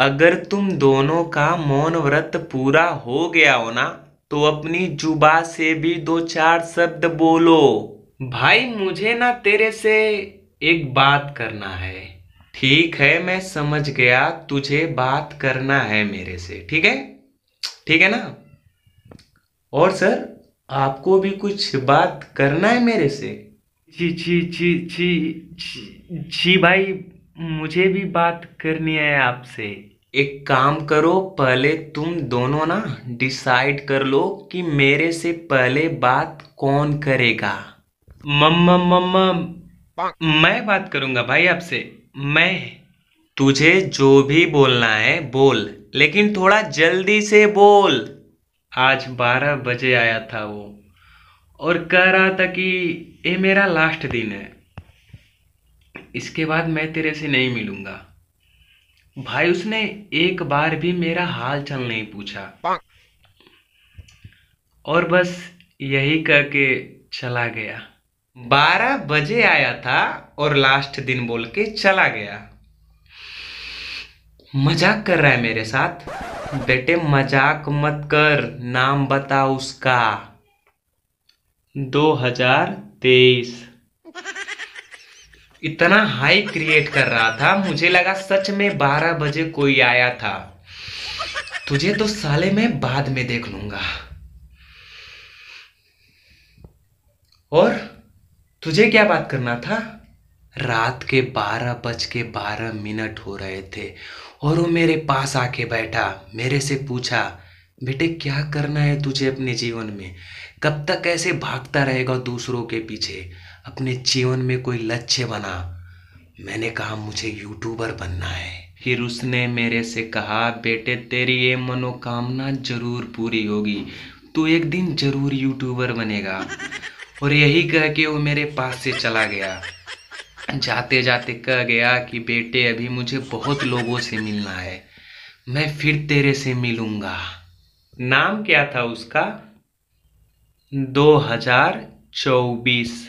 अगर तुम दोनों का मौन व्रत पूरा हो गया हो ना तो अपनी जुबा से भी दो चार शब्द बोलो भाई मुझे ना तेरे से एक बात करना है ठीक है मैं समझ गया तुझे बात करना है मेरे से ठीक है ठीक है ना और सर आपको भी कुछ बात करना है मेरे से जी जी जी जी जी, जी भाई मुझे भी बात करनी है आपसे एक काम करो पहले तुम दोनों ना डिसाइड कर लो कि मेरे से पहले बात कौन करेगा मम्मा मम्मा मैं बात करूंगा भाई आपसे मैं तुझे जो भी बोलना है बोल लेकिन थोड़ा जल्दी से बोल आज बारह बजे आया था वो और कह रहा था कि ये मेरा लास्ट दिन है इसके बाद मैं तेरे से नहीं मिलूंगा भाई उसने एक बार भी मेरा हाल चल नहीं पूछा और बस यही कह के चला गया बारह बजे आया था और लास्ट दिन बोल के चला गया मजाक कर रहा है मेरे साथ बेटे मजाक मत कर नाम बता उसका दो हजार तेईस इतना हाई क्रिएट कर रहा था मुझे लगा सच में बारह बजे कोई आया था तुझे तो साले में बाद में देख लूंगा और तुझे क्या बात करना था रात के बारह बज के बारह मिनट हो रहे थे और वो मेरे पास आके बैठा मेरे से पूछा बेटे क्या करना है तुझे अपने जीवन में कब तक ऐसे भागता रहेगा दूसरों के पीछे अपने जीवन में कोई लक्ष्य बना मैंने कहा मुझे यूट्यूबर बनना है फिर उसने मेरे से कहा बेटे तेरी ये मनोकामना जरूर पूरी होगी तू एक दिन जरूर यूट्यूबर बनेगा और यही कह के वो मेरे पास से चला गया जाते जाते कह गया कि बेटे अभी मुझे बहुत लोगों से मिलना है मैं फिर तेरे से मिलूँगा नाम क्या था उसका दो हजार चौबीस